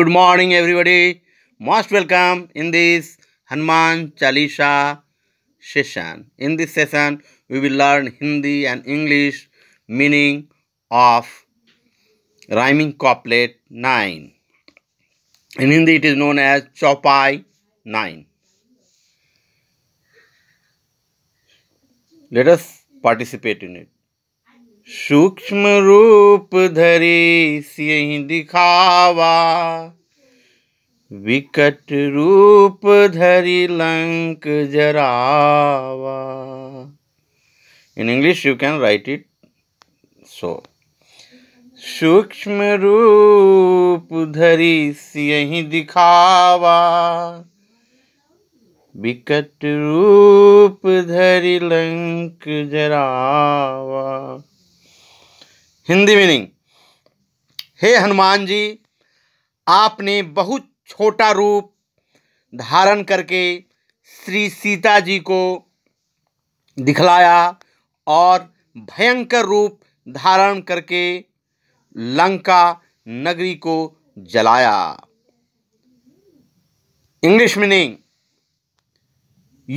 Good morning everybody. Most welcome in this Hanuman Chalisa session. In this session, we will learn Hindi and English meaning of rhyming couplet 9. In Hindi, it is known as Chopai 9. Let us participate in it. सूक्ष्म रूप धरे सियही दिखावा विकट रूप धरी लंक जरावा in English you can write it so सूक्ष्म रूप धरी सियही दिखावा विकट रूप धरी लंक जरावा हिंदी मीनिंग हे हनुमान जी आपने बहुत छोटा रूप धारण करके श्री सीता जी को दिखलाया और भयंकर रूप धारण करके लंका नगरी को जलाया English meaning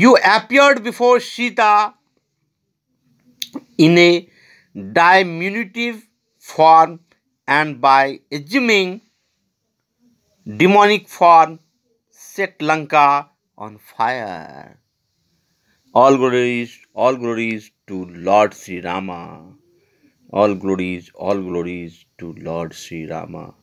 you appeared before Sita in a diminutive form and by assuming demonic form set Lanka on fire. All glories, all glories to Lord Sri Rama. All glories, all glories to Lord Sri Rama.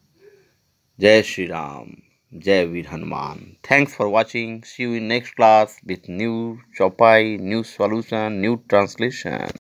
Jai Sri Ram. Jai Veer Hanuman. Thanks for watching. See you in next class with new Chopai, new solution, new translation.